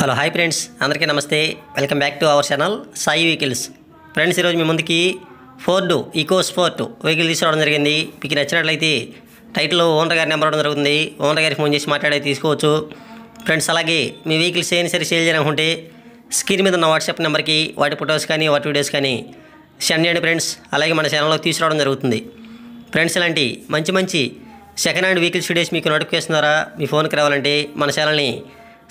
hello hi friends అందరికీ నమస్తే welcome back to our channel Sai vehicles friends ఈరోజు మీ ముందుకి ఫోర్డు ఈకో స్పోర్ట్ వెహికల్ తీసుకురావడం జరిగింది మీకు నచ్చినట్లయితే టైటిల్ ఓనర్ గారి నెంబర్ అవడం జరుగుతుంది ఓనర్ గారికి ఫోన్ చేసి మాట్లాడే తీసుకోవచ్చు ఫ్రెండ్స్ అలాగే మీ వెహికల్స్ ఏం సరే సేల్ చేయాలనుకుంటే స్క్రీన్ మీద ఉన్న వాట్సాప్ నెంబర్కి వాటి ఫొటోస్ కానీ వాటి వీడియోస్ కానీ సెండ్ చేయండి ఫ్రెండ్స్ అలాగే మన ఛానల్లో తీసుకురావడం జరుగుతుంది ఫ్రెండ్స్ ఇలాంటి మంచి మంచి సెకండ్ హ్యాండ్ వెహికల్స్ వీడియోస్ మీకు నోటిఫికేషన్ ద్వారా మీ ఫోన్కి రావాలంటే మన ఛానల్ని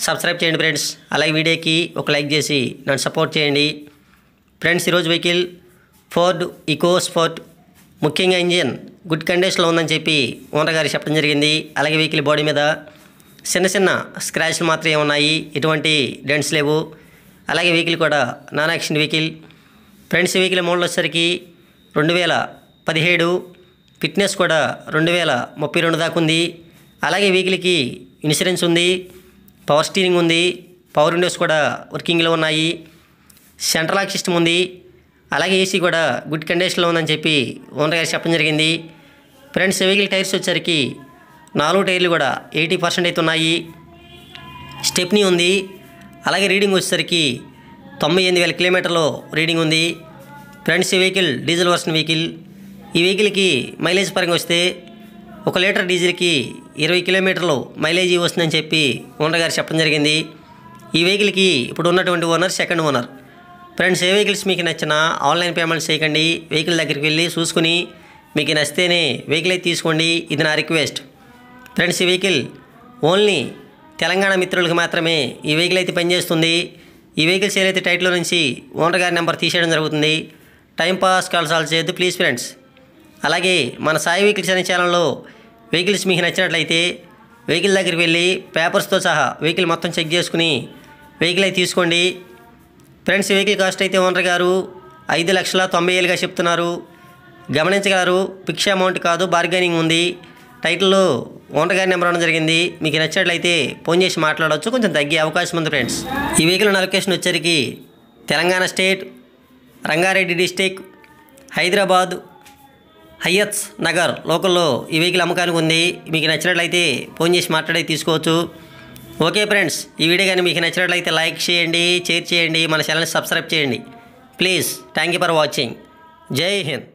సబ్స్క్రైబ్ చేయండి ఫ్రెండ్స్ అలాగే వీడియోకి ఒక లైక్ చేసి నన్ను సపోర్ట్ చేయండి ఫ్రెండ్స్ ఈరోజు వెహికల్ ఫోర్డ్ ఇకో స్పోర్ట్ ముఖ్యంగా ఇంజిన్ గుడ్ కండిషన్లో ఉందని చెప్పి ఓనర్ గారు చెప్పడం జరిగింది అలాగే వెహికల్ బాడీ మీద చిన్న చిన్న స్క్రాచ్లు మాత్రమే ఉన్నాయి ఎటువంటి డెంట్స్ లేవు అలాగే వెహికల్ కూడా non accident vehicle friends vehicle model వచ్చేసరికి రెండు వేల పదిహేడు ఫిట్నెస్ కూడా రెండు వేల ముప్పై రెండు దాకా ఉంది అలాగే వెహికల్కి ఇన్సూరెన్స్ ఉంది పవర్ స్టీరింగ్ ఉంది పవర్ విండోస్ కూడా వర్కింగ్లో ఉన్నాయి సెంట్రల్ లాక్ సిస్టమ్ ఉంది అలాగే ఏసీ కూడా గుడ్ కండిషన్లో ఉందని చెప్పి ఓనర్ గారు చెప్పడం జరిగింది ఫ్రెండ్స్ వెహికల్ టైర్స్ వచ్చరికి నాలుగు టైర్లు కూడా ఎయిటీ పర్సెంట్ అయితే ఉన్నాయి స్టెప్నీ ఉంది అలాగే రీడింగ్ వచ్చేసరికి తొంభై ఎనిమిది వేల కిలోమీటర్లు రీడింగ్ ఉంది ఫ్రెండ్స్ ఈ వెహికల్ డీజిల్ వర్షన్ వెహికల్ ఈ వెహికల్కి మైలేజ్ పరంగా వస్తే ఒక లీటర్ డీజిల్కి ఇరవై కిలోమీటర్లు మైలేజీ వస్తుందని చెప్పి ఓనర్ గారు చెప్పడం జరిగింది ఈ వెహికల్కి ఇప్పుడు ఉన్నటువంటి ఓనర్ సెకండ్ ఓనర్ ఫ్రెండ్స్ ఏ వెహికల్స్ మీకు నచ్చినా ఆన్లైన్ పేమెంట్స్ చేయకండి వెహికల్ దగ్గరికి వెళ్ళి చూసుకుని మీకు నచ్చితేనే వెహికల్ అయితే తీసుకోండి ఇది నా రిక్వెస్ట్ ఫ్రెండ్స్ ఈ వెహికల్ ఓన్లీ తెలంగాణ మిత్రులకు మాత్రమే ఈ వెహికల్ అయితే పనిచేస్తుంది ఈ వెహికల్ సేల్ అయితే టైట్లో నుంచి ఓనర్ గారి నెంబర్ తీసేయడం జరుగుతుంది టైం పాస్ కాల్స్ చేయొద్దు ప్లీజ్ ఫ్రెండ్స్ అలాగే మన సాయి వెహికల్స్ అనే ఛానల్లో వెహికల్స్ మీకు నచ్చినట్లయితే వెహికల్ దగ్గరికి వెళ్ళి పేపర్స్తో సహా వెహికల్ మొత్తం చెక్ చేసుకుని వెహికల్ అయితే తీసుకోండి ఫ్రెండ్స్ వెహికల్ కాస్ట్ అయితే ఓనర్ గారు ఐదు లక్షల తొంభై ఏళ్ళుగా చెప్తున్నారు గమనించగలరు పిక్షా అమౌంట్ కాదు బార్గెనింగ్ ఉంది టైటిల్లో ఓనర్ గారి నెంబర్ అవ్వడం జరిగింది మీకు నచ్చినట్లయితే ఫోన్ చేసి మాట్లాడవచ్చు కొంచెం తగ్గే అవకాశం ఉంది ఫ్రెండ్స్ ఈ వెహికల్ నలొకేషన్ వచ్చరికి Telangana state Rangareddy district Hyderabad Hayathnagar లోకల్లో ఈ వెహికల్ అమ్మకానికి ఉంది మీకు నచ్చినట్లయితే ఫోన్ చేసి మాట్లాడి తీసుకోవచ్చు ఓకే ఫ్రెండ్స్ ఈ వీడియో కానీ మీకు నచ్చినట్లయితే లైక్ చేయండి షేర్ చేయండి మన ఛానల్ని సబ్స్క్రైబ్ చేయండి please thank you for watching జై హింద్